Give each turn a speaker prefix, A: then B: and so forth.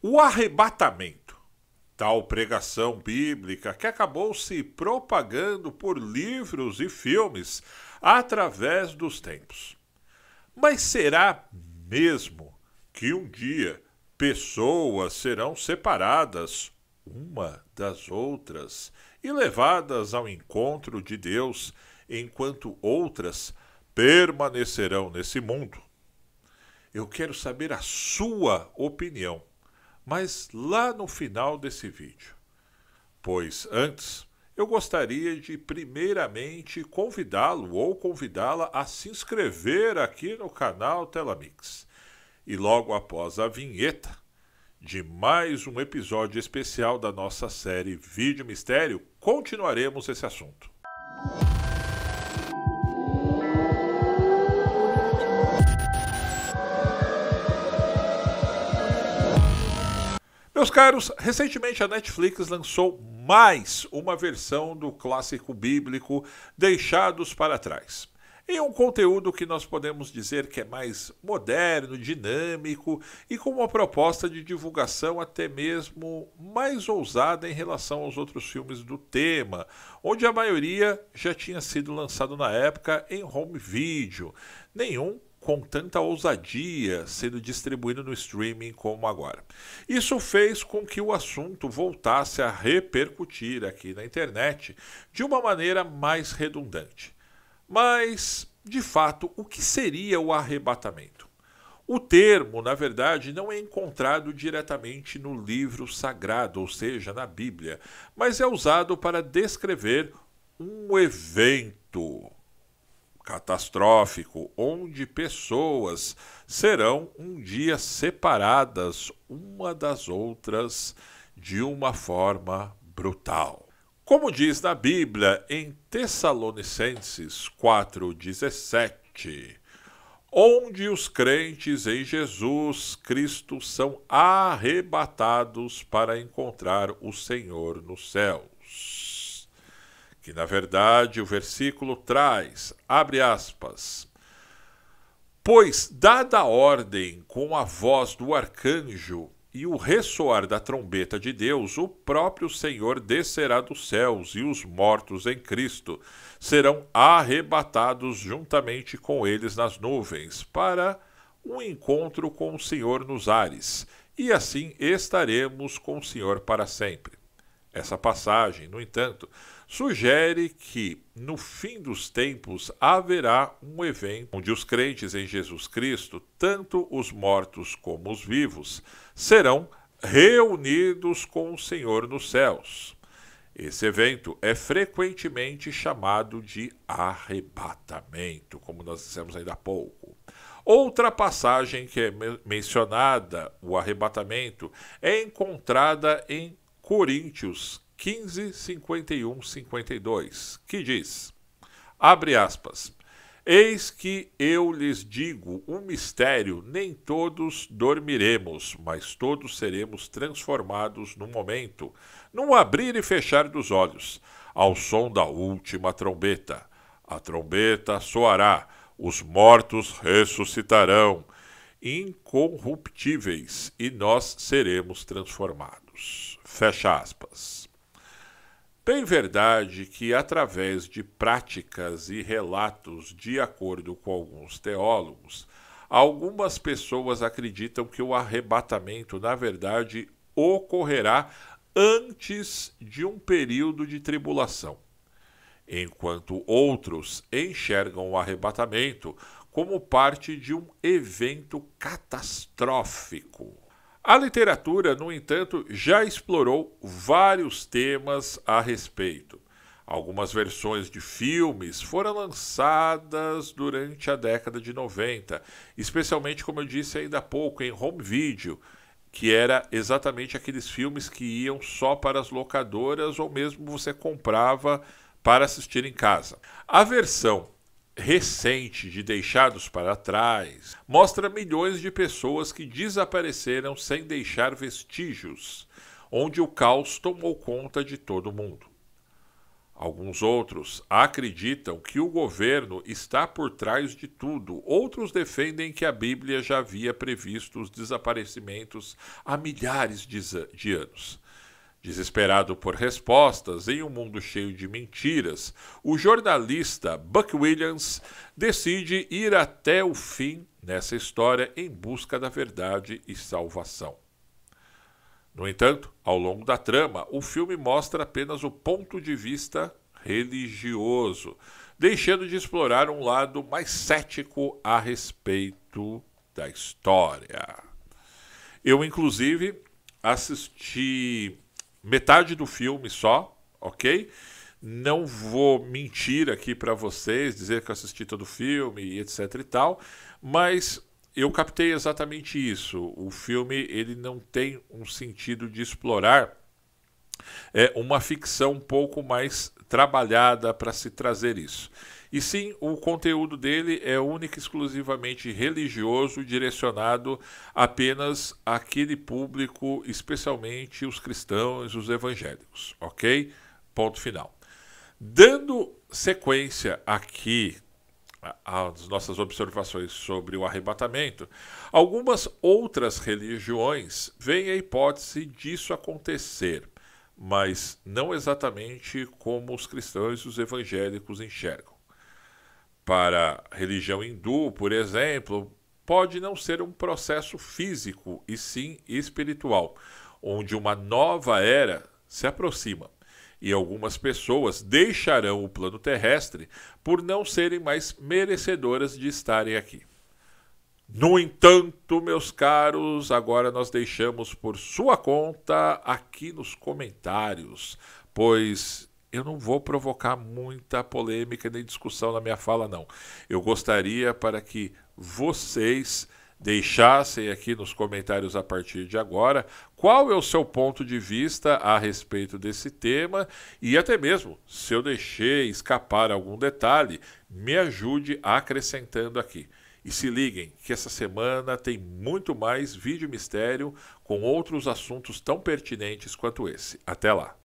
A: O arrebatamento, tal pregação bíblica que acabou se propagando por livros e filmes através dos tempos. Mas será mesmo que um dia pessoas serão separadas uma das outras e levadas ao encontro de Deus, enquanto outras permanecerão nesse mundo? Eu quero saber a sua opinião mas lá no final desse vídeo. Pois antes, eu gostaria de primeiramente convidá-lo ou convidá-la a se inscrever aqui no canal Telamix. E logo após a vinheta de mais um episódio especial da nossa série Vídeo Mistério, continuaremos esse assunto. Meus caros, recentemente a Netflix lançou mais uma versão do clássico bíblico Deixados para Trás. Em um conteúdo que nós podemos dizer que é mais moderno, dinâmico e com uma proposta de divulgação até mesmo mais ousada em relação aos outros filmes do tema, onde a maioria já tinha sido lançado na época em home video. Nenhum com tanta ousadia sendo distribuído no streaming como agora. Isso fez com que o assunto voltasse a repercutir aqui na internet de uma maneira mais redundante. Mas, de fato, o que seria o arrebatamento? O termo, na verdade, não é encontrado diretamente no livro sagrado, ou seja, na Bíblia, mas é usado para descrever um evento catastrófico, onde pessoas serão um dia separadas uma das outras de uma forma brutal. Como diz na Bíblia em Tessalonicenses 4:17, onde os crentes em Jesus Cristo são arrebatados para encontrar o Senhor nos céus que na verdade o versículo traz, abre aspas, Pois, dada a ordem com a voz do arcanjo e o ressoar da trombeta de Deus, o próprio Senhor descerá dos céus e os mortos em Cristo serão arrebatados juntamente com eles nas nuvens para um encontro com o Senhor nos ares, e assim estaremos com o Senhor para sempre. Essa passagem, no entanto, sugere que no fim dos tempos haverá um evento onde os crentes em Jesus Cristo, tanto os mortos como os vivos, serão reunidos com o Senhor nos céus. Esse evento é frequentemente chamado de arrebatamento, como nós dissemos ainda há pouco. Outra passagem que é mencionada, o arrebatamento, é encontrada em Coríntios 15, 51, 52, que diz: Abre aspas. Eis que eu lhes digo um mistério: nem todos dormiremos, mas todos seremos transformados num momento, num abrir e fechar dos olhos, ao som da última trombeta. A trombeta soará, os mortos ressuscitarão, incorruptíveis, e nós seremos transformados outros. Fecha aspas. Bem verdade que, através de práticas e relatos, de acordo com alguns teólogos, algumas pessoas acreditam que o arrebatamento, na verdade, ocorrerá antes de um período de tribulação, enquanto outros enxergam o arrebatamento como parte de um evento catastrófico. A literatura, no entanto, já explorou vários temas a respeito. Algumas versões de filmes foram lançadas durante a década de 90, especialmente, como eu disse ainda há pouco, em home video, que era exatamente aqueles filmes que iam só para as locadoras ou mesmo você comprava para assistir em casa. A versão recente de deixados para trás mostra milhões de pessoas que desapareceram sem deixar vestígios, onde o caos tomou conta de todo mundo. Alguns outros acreditam que o governo está por trás de tudo. Outros defendem que a Bíblia já havia previsto os desaparecimentos há milhares de anos. Desesperado por respostas em um mundo cheio de mentiras, o jornalista Buck Williams decide ir até o fim nessa história em busca da verdade e salvação. No entanto, ao longo da trama, o filme mostra apenas o ponto de vista religioso, deixando de explorar um lado mais cético a respeito da história. Eu, inclusive, assisti metade do filme só, ok? Não vou mentir aqui para vocês, dizer que eu assisti todo o filme e etc e tal, mas eu captei exatamente isso. O filme ele não tem um sentido de explorar é, uma ficção um pouco mais trabalhada para se trazer isso. E sim, o conteúdo dele é único exclusivamente religioso, direcionado apenas àquele público, especialmente os cristãos, os evangélicos, ok? Ponto final. Dando sequência aqui às nossas observações sobre o arrebatamento, algumas outras religiões veem a hipótese disso acontecer, mas não exatamente como os cristãos e os evangélicos enxergam para religião hindu, por exemplo, pode não ser um processo físico e sim espiritual, onde uma nova era se aproxima. E algumas pessoas deixarão o plano terrestre por não serem mais merecedoras de estarem aqui. No entanto, meus caros, agora nós deixamos por sua conta aqui nos comentários, pois eu não vou provocar muita polêmica nem discussão na minha fala, não. Eu gostaria para que vocês deixassem aqui nos comentários a partir de agora qual é o seu ponto de vista a respeito desse tema e até mesmo se eu deixei escapar algum detalhe, me ajude acrescentando aqui. E se liguem que essa semana tem muito mais vídeo mistério com outros assuntos tão pertinentes quanto esse. Até lá!